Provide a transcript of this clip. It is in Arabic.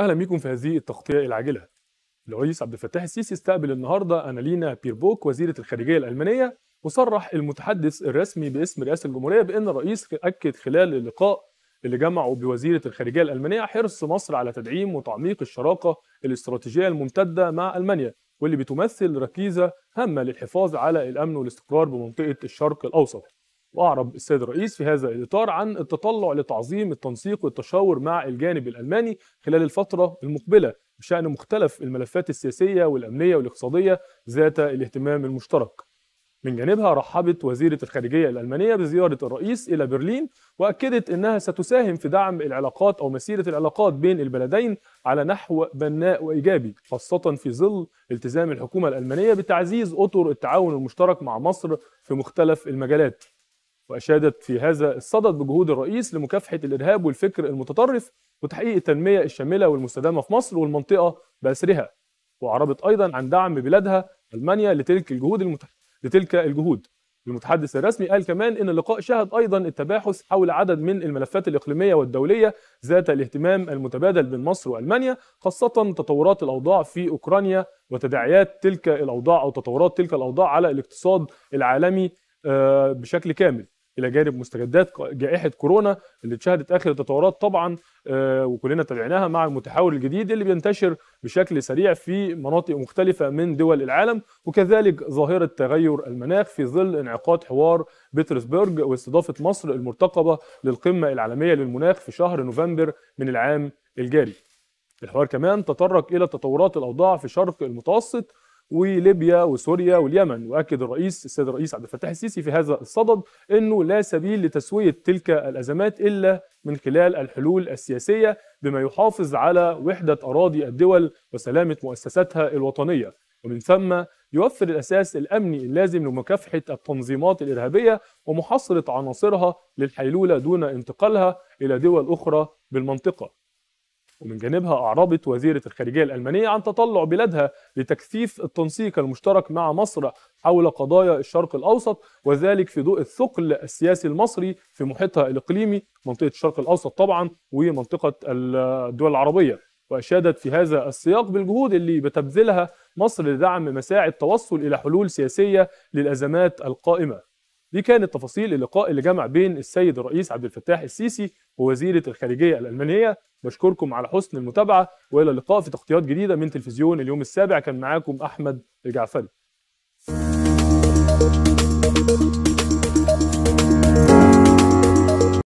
اهلا بكم في هذه التغطيه العاجله. الرئيس عبد الفتاح السيسي استقبل النهارده انالينا بيربوك وزيره الخارجيه الالمانيه وصرح المتحدث الرسمي باسم رئاسه الجمهوريه بان الرئيس اكد خلال اللقاء اللي جمعه بوزيره الخارجيه الالمانيه حرص مصر على تدعيم وتعميق الشراكه الاستراتيجيه الممتده مع المانيا واللي بتمثل ركيزه هامه للحفاظ على الامن والاستقرار بمنطقه الشرق الاوسط. واعرب السيد الرئيس في هذا الاطار عن التطلع لتعظيم التنسيق والتشاور مع الجانب الالماني خلال الفتره المقبله بشان مختلف الملفات السياسيه والامنيه والاقتصاديه ذات الاهتمام المشترك. من جانبها رحبت وزيره الخارجيه الالمانيه بزياره الرئيس الى برلين واكدت انها ستساهم في دعم العلاقات او مسيره العلاقات بين البلدين على نحو بناء وايجابي خاصه في ظل التزام الحكومه الالمانيه بتعزيز اطر التعاون المشترك مع مصر في مختلف المجالات. وأشادت في هذا الصدد بجهود الرئيس لمكافحة الإرهاب والفكر المتطرف وتحقيق التنمية الشاملة والمستدامة في مصر والمنطقة بأسرها وأعربت أيضا عن دعم بلادها ألمانيا لتلك الجهود المت... لتلك الجهود المتحدث الرسمي قال كمان ان اللقاء شهد ايضا التباحث حول عدد من الملفات الاقليميه والدوليه ذات الاهتمام المتبادل بين مصر والمانيا خاصه تطورات الاوضاع في اوكرانيا وتداعيات تلك الاوضاع او تطورات تلك الاوضاع على الاقتصاد العالمي آه، بشكل كامل الى جانب مستجدات جائحه كورونا اللي اتشهدت اخر التطورات طبعا آه، وكلنا تابعناها مع المتحول الجديد اللي بينتشر بشكل سريع في مناطق مختلفه من دول العالم وكذلك ظاهره تغير المناخ في ظل انعقاد حوار بيترسبرج واستضافه مصر المرتقبه للقمه العالميه للمناخ في شهر نوفمبر من العام الجاري. الحوار كمان تطرق الى تطورات الاوضاع في شرق المتوسط وليبيا وسوريا واليمن واكد الرئيس السيد الرئيس عبد الفتاح السيسي في هذا الصدد انه لا سبيل لتسويه تلك الازمات الا من خلال الحلول السياسيه بما يحافظ على وحده اراضي الدول وسلامه مؤسساتها الوطنيه ومن ثم يوفر الاساس الامني اللازم لمكافحه التنظيمات الارهابيه ومحاصره عناصرها للحيلوله دون انتقالها الى دول اخرى بالمنطقه ومن جانبها أعربت وزيرة الخارجية الألمانية عن تطلع بلادها لتكثيف التنسيق المشترك مع مصر حول قضايا الشرق الأوسط وذلك في ضوء الثقل السياسي المصري في محيطها الإقليمي منطقة الشرق الأوسط طبعا ومنطقة الدول العربية وأشادت في هذا السياق بالجهود اللي بتبذلها مصر لدعم مساعي التوصل إلى حلول سياسية للأزمات القائمة دي كانت تفاصيل اللقاء اللي جمع بين السيد الرئيس عبد الفتاح السيسي ووزيرة الخارجية الألمانية بشكركم على حسن المتابعه والى اللقاء في تغطيات جديده من تلفزيون اليوم السابع كان معاكم احمد الجعفري